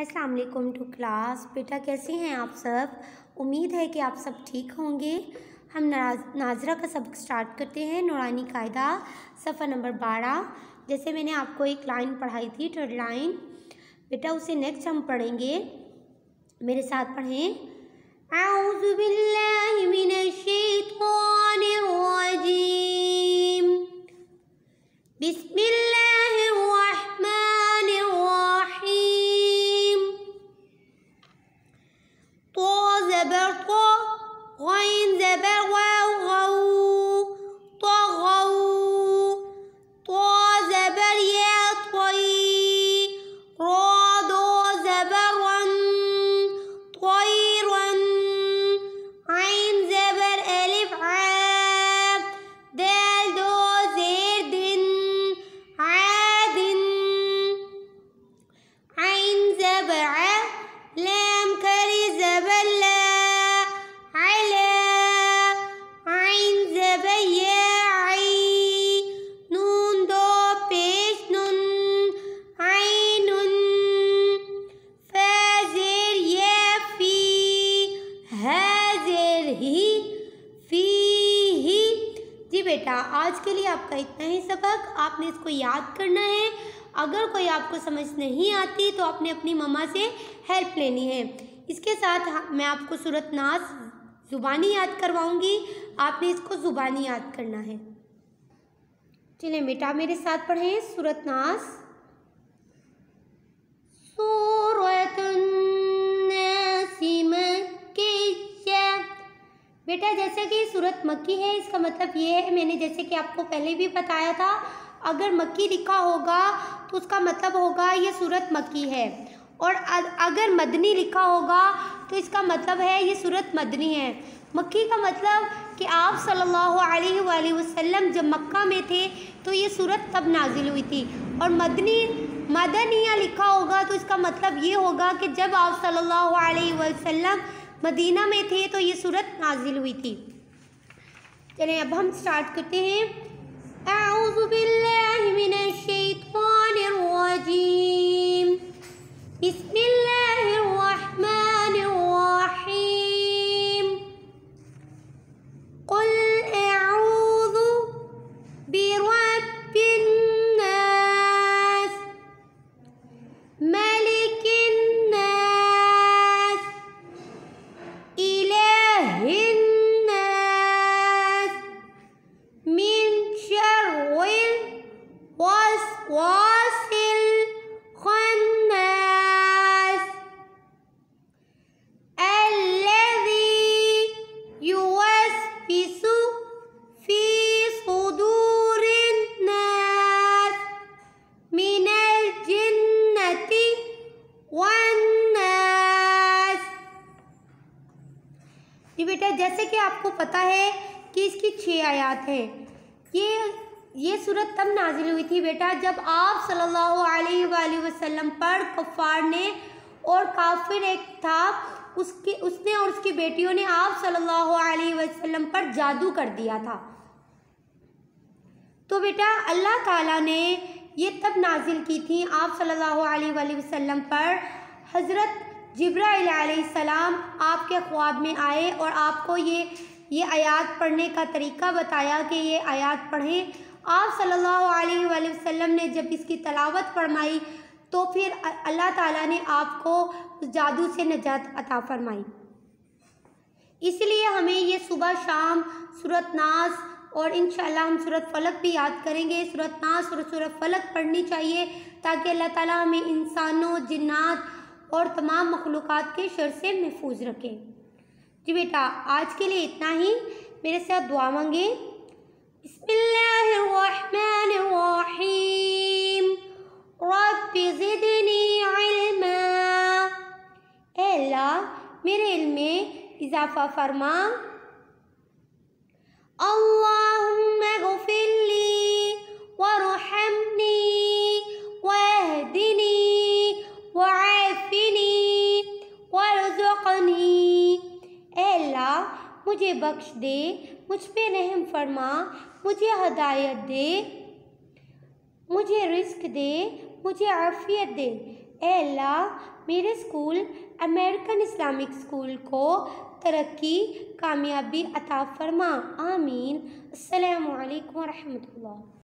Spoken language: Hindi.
अस्सलाम वालेकुम टू क्लास बेटा कैसे हैं आप सब उम्मीद है कि आप सब ठीक होंगे हम नाजरा का सबक स्टार्ट करते हैं नौरानी कायदा सफ़ा नंबर बारह जैसे मैंने आपको एक लाइन पढ़ाई थी थर्ड लाइन बेटा उसे नेक्स्ट हम पढ़ेंगे मेरे साथ पढ़ें आउज़ आज के लिए आपका इतना ही सबक आपने इसको याद करना है अगर कोई आपको समझ नहीं आती तो आपने अपनी मम्मा से हेल्प लेनी है इसके साथ मैं आपको सूरत नाज ज़ुबानी याद करवाऊंगी आपने इसको ज़ुबानी याद करना है चलिए बेटा मेरे साथ पढ़ें सूरत नाज सूरत बेटा जैसे कि सूरत मक्की है इसका मतलब ये है मैंने जैसे कि आपको पहले भी बताया था अगर मक्की लिखा होगा तो उसका मतलब होगा ये सूरत मक्की है और अगर मदनी लिखा होगा तो इसका मतलब है ये सूरत मदनी है मक्की का मतलब कि आप सल्लल्लाहु अलैहि वसल्लम जब मक्का में थे तो ये सूरत तब नाजिल हुई थी और मदनी मदनिया लिखा होगा तो इसका मतलब ये होगा कि जब आप सल्लल्लाहु अलैहि वसल्लम मदीना में थे तो ये सूरत नाजिल हुई थी चलें अब हम स्टार्ट करते हैं واصل خناس الذي يوسوس في صدور الناس من الجنة والناس जी बेटा जैसे कि आपको पता है कि इसकी छः आयात हैं ये ये सूरत तब नाजिल हुई थी बेटा जब आप सल्लल्लाहु अलैहि वसल्लम पर कफ़ार ने और काफिर एक था उसके उसने और उसकी बेटियों ने आप सल्लल्लाहु अलैहि वसल्लम पर जादू कर दिया था तो बेटा अल्लाह ताला ने ये तब नाजिल की थी आप सल्लल्लाहु अलैहि वसल्लम पर हज़रत जब्राईसम आपके ख्वाब में आए और आपको ये ये आयात पढ़ने का तरीका बताया कि ये आयात पढ़ें आप सल्लल्लाहु अलैहि वसल्लम ने जब इसकी तलावत फरमाई तो फिर अल्लाह ताला ने आपको जादू से नजात अता फरमाई इसलिए हमें ये सुबह शाम सूरत नास और इन हम सूरत फलक भी याद करेंगे सूरत नास और सूरत फलक पढ़नी चाहिए ताकि अल्लाह ताला हमें इंसानों जिन्नात और तमाम मखलूक़ात के शर से महफूज रखें जी बेटा आज के लिए इतना ही मेरे से आप दुआ मांगे अल्लाह मेरे इल्म में इजाफा फरमा अल्लाहुम्मा मुझे बख्श दे मुझ पे रहम फरमा मुझे हदायत दे मुझे रिस्क दे मुझे आफियत दे अल्लाह मेरे स्कूल अमेरिकन इस्लामिक स्कूल को तरक्की कामयाबी अता फरमा आमीन अल्लाम वरहमल्ला